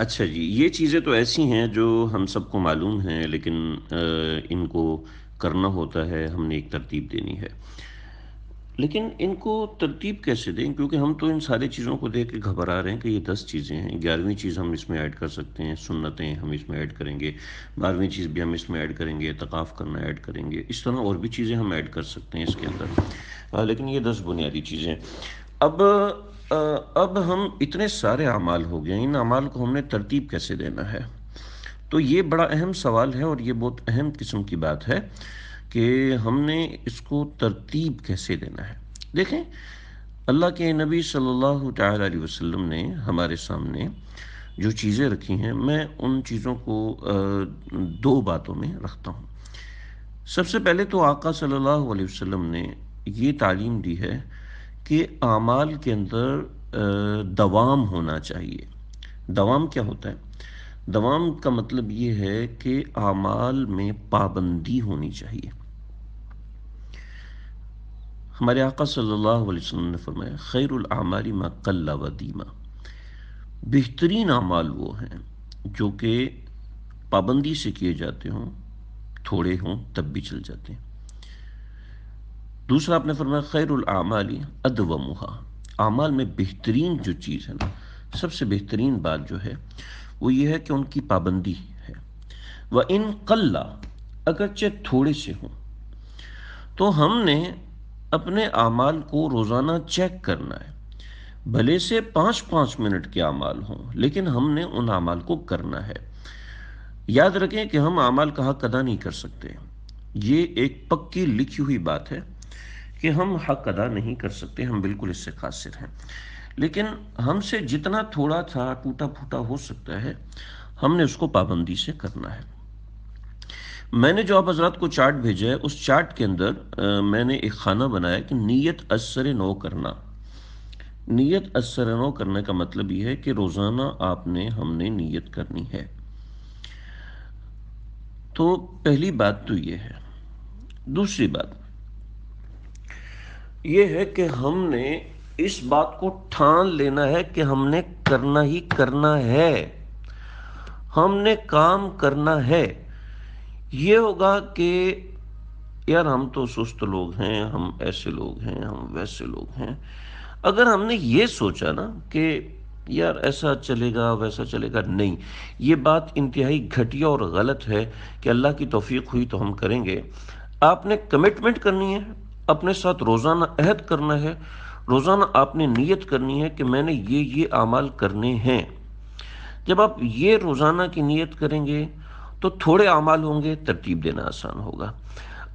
अच्छा जी ये चीज़ें तो ऐसी हैं जो हम सबको मालूम हैं लेकिन आ, इनको करना होता है हमने एक तरतीब देनी है लेकिन इनको तरतीब कैसे दें क्योंकि हम तो इन सारी चीज़ों को देख के घबरा रहे हैं कि ये दस चीज़ें हैं ग्यारहवीं चीज़ हम इसमें ऐड कर सकते हैं सुन्नतें हम इसमें ऐड करेंगे बारहवीं चीज़ भी हम इसमें ऐड करेंगे तकाफ़ करना ऐड करेंगे इस तरह और भी चीज़ें हम ऐड कर सकते हैं इसके अंदर लेकिन ये दस बुनियादी चीज़ें अब अब हम इतने सारे अमाल हो गए इन अमाल को हमने तरतीब कैसे देना है तो ये बड़ा अहम सवाल है और ये बहुत अहम किस्म की बात है कि हमने इसको तरतीब कैसे देना है देखें अल्लाह के नबी सल्लल्लाहु अलैहि वसल्लम ने हमारे सामने जो चीज़ें रखी हैं मैं उन चीज़ों को दो बातों में रखता हूँ सबसे पहले तो आका सल्लल्लाहु अलैहि वसल्लम ने ये तालीम दी है कि आमाल के अंदर दवाम होना चाहिए दवाम क्या होता है दवाम का मतलब ये है कि आमाल में पाबंदी होनी चाहिए हमारे आका सल्लल्लाहु अलैहि वसल्लम ने फरमाया खैरुल आमाली मकल्ला वदीमा बेहतरीन आमाल वो हैं जो कि पाबंदी से किए जाते हों थोड़े हों तब भी चल जाते हैं दूसरा आपने फरमाया खैरमाली मुहा आमाल में बेहतरीन जो चीज़ है ना सबसे बेहतरीन बात जो है वो ये है कि उनकी पाबंदी है व इन कल्ला अगरचे थोड़े से हों तो हमने अपने आमाल को रोज़ाना चेक करना है भले से पाँच पाँच मिनट के आमाल हों लेकिन हमने उन अमाल को करना है याद रखें कि हम आमाल कहा कदा नहीं कर सकते ये एक पक्की लिखी हुई बात है कि हम हक अदा नहीं कर सकते हम बिल्कुल इससे खासिर हैं लेकिन हमसे जितना थोड़ा था टूटा फूटा हो सकता है हमने उसको पाबंदी से करना है मैंने जो आप हजरात को चार्ट भेजा है उस चार्ट के अंदर मैंने एक खाना बनाया कि नीयत असर नो करना नीयत असर नो करने का मतलब यह है कि रोज़ाना आपने हमने नीयत करनी है तो पहली बात तो ये है दूसरी बात ये है कि हमने इस बात को ठान लेना है कि हमने करना ही करना है हमने काम करना है ये होगा कि यार हम तो सुस्त लोग हैं हम ऐसे लोग हैं हम वैसे लोग हैं अगर हमने ये सोचा ना कि यार ऐसा चलेगा वैसा चलेगा नहीं ये बात इंतहाई घटिया और गलत है कि अल्लाह की तोफीक हुई तो हम करेंगे आपने कमिटमेंट करनी है अपने साथ रोज़ाना अहद करना है रोज़ाना आपने नियत करनी है कि मैंने ये ये अमाल करने हैं जब आप ये रोज़ाना की नियत करेंगे तो थोड़े अमाल होंगे तरतीब देना आसान होगा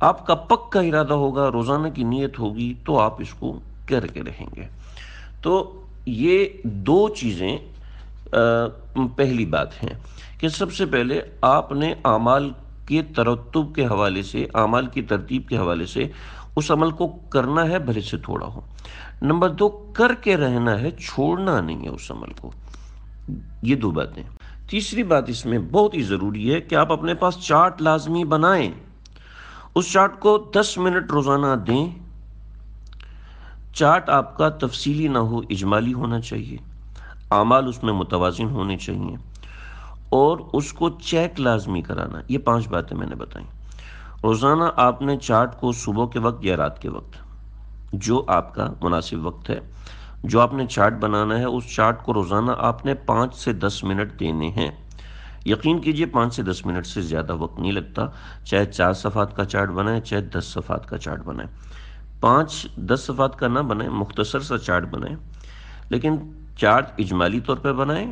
आपका पक्का इरादा होगा रोज़ाना की नीयत होगी तो आप इसको करके रहेंगे तो ये दो चीज़ें पहली बात हैं कि सबसे पहले आपने अमाल के तरतब के हवाले से अमाल की तरतीब के हवाले से उस अमल को करना है भले से थोड़ा हो नंबर दो करके रहना है छोड़ना नहीं है उस अमल को ये दो बातें तीसरी बात इसमें बहुत ही ज़रूरी है कि आप अपने पास चार्ट लाजमी बनाएं उस चार्ट को 10 मिनट रोज़ाना दें चार्ट आपका तफसीली ना हो इजमाली होना चाहिए अमाल उसमें मुतवाजन होने चाहिए और उसको चेक लाजमी कराना ये पांच बातें मैंने बताई रोज़ाना आपने चार्ट को सुबह के वक्त या रात के वक्त जो आपका मुनासिब वक्त है जो आपने चाट बनाना है उस चार्ट को रोज़ाना आपने पाँच से दस मिनट देने हैं यकीन कीजिए पाँच से दस मिनट से ज़्यादा वक्त नहीं लगता चाहे चार सफ़ात का चाट बनाए चाहे दस सफ़ात का चाट बनाए पाँच दस सफ़ात का ना बनाए मुख्तसर सा चार्ट बनाए लेकिन चार्ट इजमाली तौर पर बनाए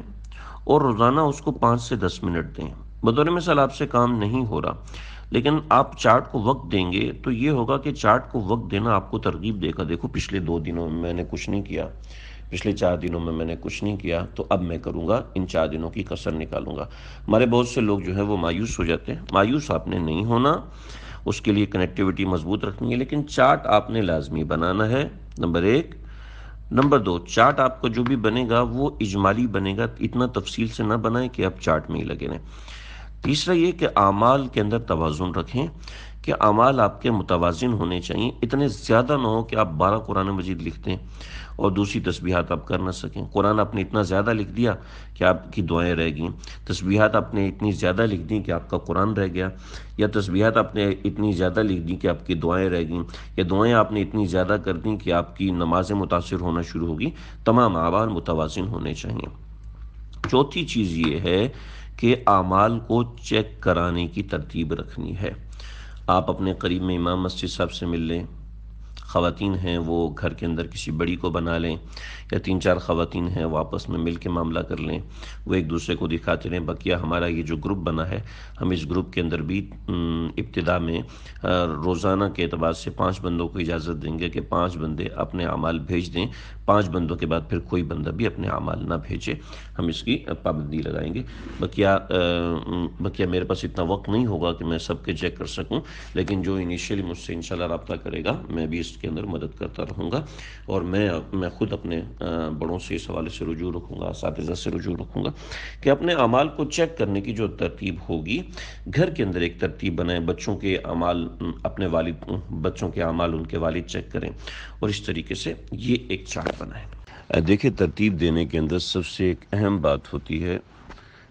और रोज़ाना उसको पाँच से दस मिनट दें बतौर मिसाल आपसे काम नहीं हो रहा लेकिन आप चार्ट को वक्त देंगे तो ये होगा कि चार्ट को वक्त देना आपको तरगीब देगा देखो पिछले दो दिनों में मैंने कुछ नहीं किया पिछले चार दिनों में मैंने कुछ नहीं किया तो अब मैं करूँगा इन चार दिनों की कसर निकालूंगा हमारे बहुत से लोग जो है वो मायूस हो जाते हैं मायूस आपने नहीं होना उसके लिए कनेक्टिविटी मजबूत रखनी है लेकिन चार्ट आपने लाजमी बनाना है नंबर एक नंबर दो चार्ट आपका जो भी बनेगा वो इजमाली बनेगा इतना तफसील से ना बनाएं कि आप चार्ट में ही लगे रहें तीसरा ये कि आमाल के अंदर तोज़ुन रखें कि अमाल आपके मुतवाजन होने चाहिए इतने ज़्यादा ना हो कि आप बारह कुरान मजीद लिखते हैं और दूसरी तस्बीहात आप कर ना सकें कुरान आपने इतना ज़्यादा लिख दिया कि आपकी दुआएं रह गई तस्बीहात आपने इतनी ज़्यादा लिख दी कि आपका कुरान रह गया या तस्बीहात आपने इतनी ज़्यादा लिख दी कि आपकी दुआएं रह गई या दुआएं आपने इतनी ज़्यादा कर दी कि आपकी नमाज़ें मुतासर होना शुरू होगी तमाम आबार मुतवाजन होने चाहिए चौथी चीज़ ये है कि आमाल को चेक कराने की तरतीब रखनी है आप अपने करीब में इमाम मस्जिद साहब से मिल लें ख़वान हैं वो घर के अंदर किसी बड़ी को बना लें या तीन चार खातन हैं वापस में मिल के मामला कर लें वो एक दूसरे को दिखाते रहें बकिया हमारा ये जो ग्रुप बना है हम इस ग्रुप के अंदर भी इब्तदा में रोज़ाना के अतबार से पाँच बंदों को इजाज़त देंगे कि पाँच बंदे अपने अमाल भेज दें पाँच बंदों के बाद फिर कोई बंदा भी अपने अमाल ना भेजे हम इसकी पाबंदी लगाएंगे बकिया बकिया मेरे पास इतना वक्त नहीं होगा कि मैं सबके चेक कर सकूँ लेकिन जो इनिशियली मुझसे इनशाला रबता करेगा मैं भी इस इसके अंदर मदद करता रहूँगा और मैं मैं खुद अपने बड़ों से इस हवाले से रुजू रखूँगा इस से रुजू रखूँगा कि अपने अमाल को चेक करने की जो तरतीब होगी घर के अंदर एक तरतीब बनाएं बच्चों के अमाल अपने वाल बच्चों के अमाल उनके वाल चेक करें और इस तरीके से ये एक चार्ट बनाएं देखिए तरतीब देने के अंदर सबसे एक अहम बात होती है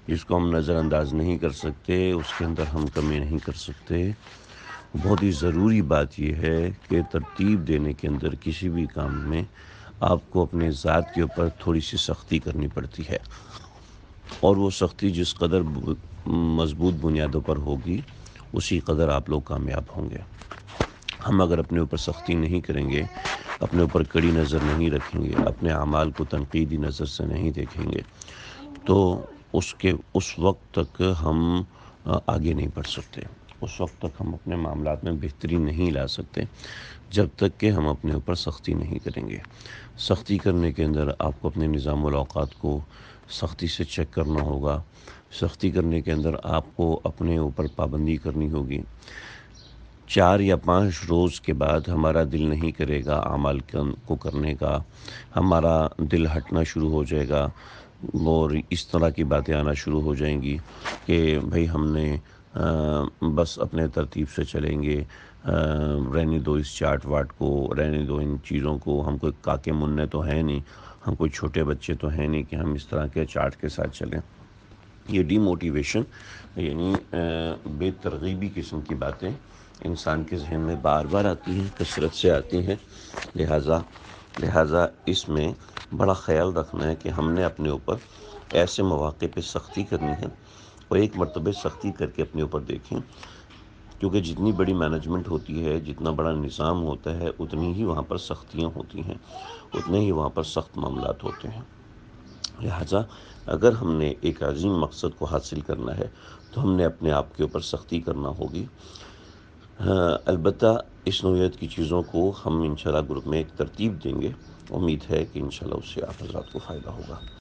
जिसको हम नज़रअंदाज नहीं कर सकते उसके अंदर हम कमी नहीं कर सकते बहुत ही ज़रूरी बात यह है कि तरतीब देने के अंदर किसी भी काम में आपको अपने ज़ात के ऊपर थोड़ी सी सख्ती करनी पड़ती है और वो सख्ती जिस कदर मजबूत बुनियादों पर होगी उसी कदर आप लोग कामयाब होंगे हम अगर अपने ऊपर सख्ती नहीं करेंगे अपने ऊपर कड़ी नज़र नहीं रखेंगे अपने अमाल को तनकीदी नज़र से नहीं देखेंगे तो उसके उस वक्त तक हम आगे नहीं बढ़ सकते उस वक्त तक हम अपने मामला में बेहतरी नहीं ला सकते जब तक कि हम अपने ऊपर सख्ती नहीं करेंगे सख्ती करने के अंदर आपको अपने निज़ाम अलाकात को सख्ती से चेक करना होगा सख्ती करने के अंदर आपको अपने ऊपर पाबंदी करनी होगी चार या पाँच रोज़ के बाद हमारा दिल नहीं करेगा आमाल को करने का हमारा दिल हटना शुरू हो जाएगा और इस तरह की बातें आना शुरू हो जाएंगी कि भाई हमने बस अपने तरतीब से चलेंगे रहने दो इस चाट वाट को रहने दो इन चीज़ों को हम कोई काके मुन्ने तो हैं नहीं हम कोई छोटे बच्चे तो हैं नहीं कि हम इस तरह के चाट के साथ चलें ये डीमोटिवेशन यानी बेतरगीबी किस्म की बातें इंसान के जहन में बार बार आती हैं कसरत से आती हैं लिहाजा लिहाजा इसमें बड़ा ख्याल रखना है कि हमने अपने ऊपर ऐसे मौाक़े पे सख्ती करनी है और एक मरतबे सख्ती करके अपने ऊपर देखें क्योंकि जितनी बड़ी मैनेजमेंट होती है जितना बड़ा निज़ाम होता है उतनी ही वहाँ पर सख्तियाँ होती हैं उतने ही वहाँ पर सख्त मामला होते हैं लिहाजा अगर हमने एक अजीम मकसद को हासिल करना है तो हमने अपने आप के ऊपर सख्ती करना होगी हाँ, अलबत् इस नोयत की चीज़ों को हम इन ग्रुप में एक तरतीब देंगे उम्मीद है कि इन उससे आप हजरात को फ़ायदा होगा